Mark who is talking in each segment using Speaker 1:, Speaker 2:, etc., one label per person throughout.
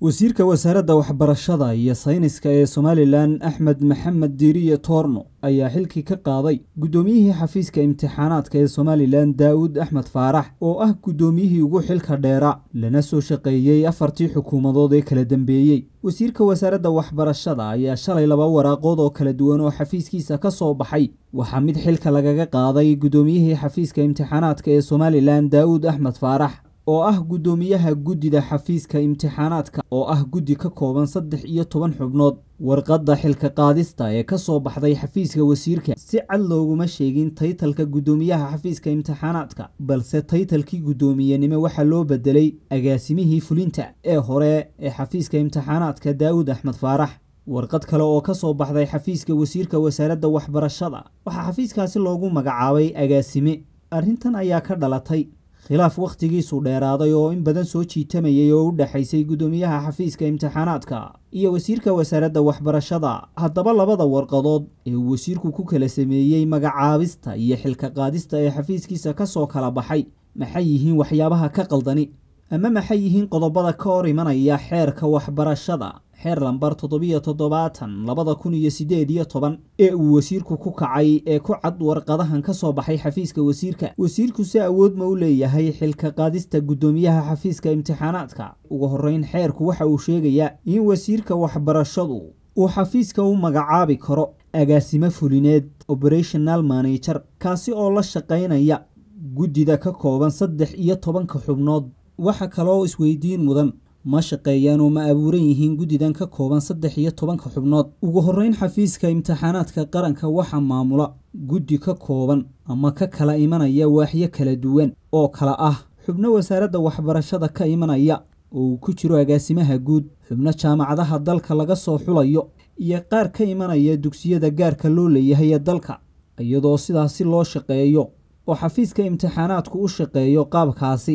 Speaker 1: wasiirka wasaaradda waxbarashada iyo sayniska ee somalilan axmed maxamed diiriye toorno ayaa xilkii ka qaaday guddoomiyihii xafiiska imtixaanaadka ee somalilan daa'uud axmed faarax oo ah guddoomiyihii ugu xilka dheera lana soo shaqeeyey afartii xukuumadood ee kala dambeeyey wasiirka wasaaradda waxbarashada ayaa shalay laba waraaqood oo kala duwan oo xafiiskiisa ka soo baxay waxaa mid xilka lagaga qaaday guddoomiyihii xafiiska imtixaanaadka ee somalilan daa'uud axmed faarax oo ah guddoomiyaha guddida xafiiska imtixaanaadka oo ah guddi ka kooban saddex iyo toban xubnood warqadda xilka qaadista ee ka soo baxday xafiiska wasiirka si cad looguma sheegin taytalka guddoomiyaha xafiiska imtixaanaadka balse taytalkii guddoomiyenimo waxaa loo beddelay agaasimihii fulinta ee hore ee xafiiska imtixaanaadka daawuud axmed faarax warqad kale oo ka soo baxday xafiiska wasiirka wasaaradda waxbarashada waxaa xafiiskaasi loogu magacaabay agaasime arrintan ayaa ka dhalatay khilaaf wakhtigiisu dheeraaday oo in badan soo jiitamayay oo u dhexaysay guddoomiyaha xafiiska imtixaanaadka iyo wasiirka wasaaradda waxbarashada haddaba labada warqadood ee uu wasiirku ku kala sameeyey magacaabista iyo xilka qaadista ee xafiiskiisa ka soo kala baxay maxay yihiin waxyaabaha ka qaldani ama maxay yihiin qodobada ka hor imanaya xeerka waxbarashada xeer lambar toddobiyo toddobaatan labada kun iyo siddeed iyo toban ee uu wasiirku ku kacay ee ku cad warqadahan ka soo baxay xafiiska wasiirka wasiirku si awood ma u leeyahay xilka qaadista guddoomiyaha xafiiska imtixaanaadka ugu horreyn xeerku waxa uu sheegayaa in wasiirka waxbarashadu uu xafiiska u magacaabi karo agaasimo fulineed operational manager kaasi oo la shaqaynaya guddida ka kooban saddex iyo tobanka xubnood waxa kaloo isweydiin mudan ma shaqeeyaan oo ma abuuran yihiin guddidan ka kooban saddex iyo tobanka xubnood ugu horreyn xafiiska imtixaanaadka qaranka waxaa maamula guddi ka kooban ama ka kala imanaya waaxyo kala duwan oo kale ah xubno wasaaradda waxbarashada ka imanaya oo uu ku jiro agaasimaha guud xubno jaamacadaha dalka laga soo xulayo iyo qaar ka imanaya dugsiyada gaarka loo leeyahay ee dalka iyadoo sidaasi loo shaqeeyo oo xafiiska imtixaanaadku u shaqeeyo qaabkaasi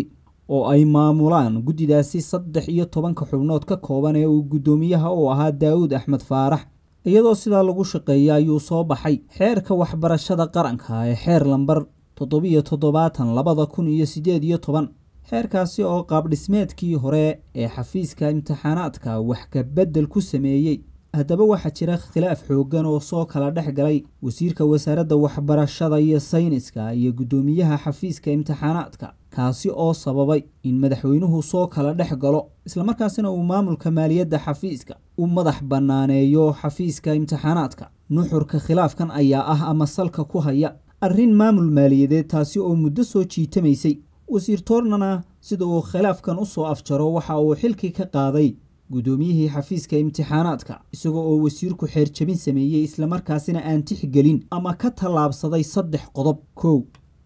Speaker 1: oo ay maamulaan guddidaasi saddex iyo tobanka xubnood ka kooban ee uu guddoomiyaha oo ahaa daawud axmed faarax iyadoo sidaa lagu shaqeeya ayuu soo baxay xeerka waxbarashada qaranka ah ee xeer lambar toddobiyo toddobaatan labada kun iyo siddeed iyo toban xeerkaasi oo qaabdhismeedkii hore ee xafiiska imtixaanaadka wax ka beddel ku sameeyey haddaba waxaa jira khilaaf xooggan oo soo kala dhex galay wasiirka wasaaradda waxbarashada iyo sayniska iyo guddoomiyaha xafiiska imtixaanaadka kaasi oo sababay in madaxweynuhu soo kala dhex galo islamarkaasina uu maamulka maaliyadda xafiiska u madax bannaaneeyo xafiiska imtixaanaadka nuxurka khilaafkan ayaa ah ama salka ku haya arrin maamul maaliyadeed taasi oo muddo soo jiitamaysay wasiirtoornana sida uu khilaafkan u soo afjaro waxa uu xilkii ka qaaday guddoomiyihii xafiiska imtixaanaadka isagoo oo wasiirku xeerjabin sameeyey islamarkaasina aan tixgelin ama ka tallaabsaday saddex qodob kow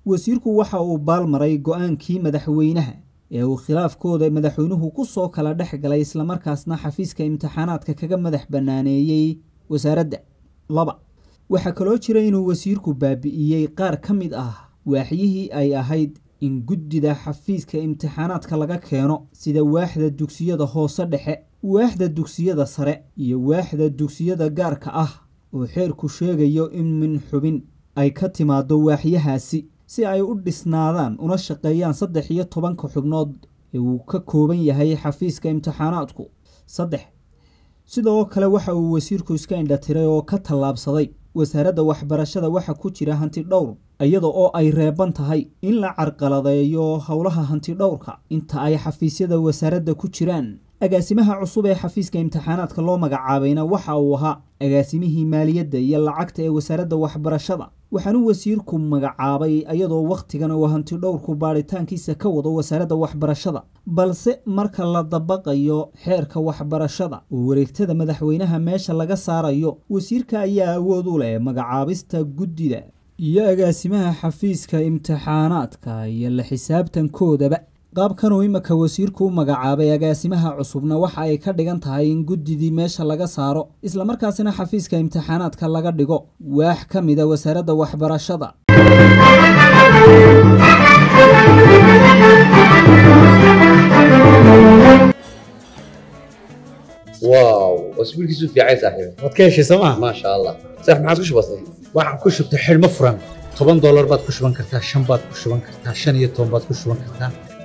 Speaker 1: wasiirku waxa uu baalmaray go-aankii madaxweynaha ee uu khilaafkooda madaxweynuhu ku soo kala dhex galay islamarkaasna xafiiska imtixaanaadka kaga madax bannaaneeyey wasaaradda laba waxaa kaloo jira inuu wasiirku baabi'iyey qaar ka mid ah waaxyihii ay ahayd in guddida xafiiska imtixaanaadka laga keeno sida waaxda dugsiyada hoose dhexe waaxda dugsiyada sare iyo waaxda dugsiyada gaarka ah oo xeerku sheegayo in min xubin ay ka timaado waaxyahaasi si ay u dhisnaadaan una shaqeeyaan saddex iyo tobanka xubnood ee uu ka kooban yahay xafiiska imtixaanaadku saddex sidoo kale waxa uu wasiirku iska indhatiray oo ka tallaabsaday wasaaradda waxbarashada waxa ku jira hanti dhowr iyada oo ay reeban tahay in la carqaladeeyo howlaha hanti dhowrka inta ay xafiisyada wasaaradda ku jiraan agaasimaha cusub ee xafiiska imtixaanaadka loo magacaabayna waxa uu ahaa agaasimihii maaliyadda iyo lacagta ee wasaaradda waxbarashada waxaanu wasiirku magacaabay ayadoo wakhtigan uu hanti dhowrku baadhitaankiisa ka wado wasaaradda waxbarashada balse marka la dabaqayo xeerka waxbarashada oo wareegtada madaxweynaha meesha laga saarayo wasiirka ayaa awood u leh magacaabista guddida iyo agaasimaha xafiiska imtixaanaadka iyo la xisaabtankoodaba qaabkan uu imika wasiirku u magacaabay agaasimaha cusubna waxa ay ka dhigan tahay in guddidii meesha laga saaro islamarkaasina xafiiska imtixaanaadka laga dhigo waax ka mida wasaaradda waxbarashada واو اسبوع كيسو في عيسى حبيبي ما تكيش سما ما شاء الله صح معك كش بسيط واحد كش بتحل مفرم 10 دولار باد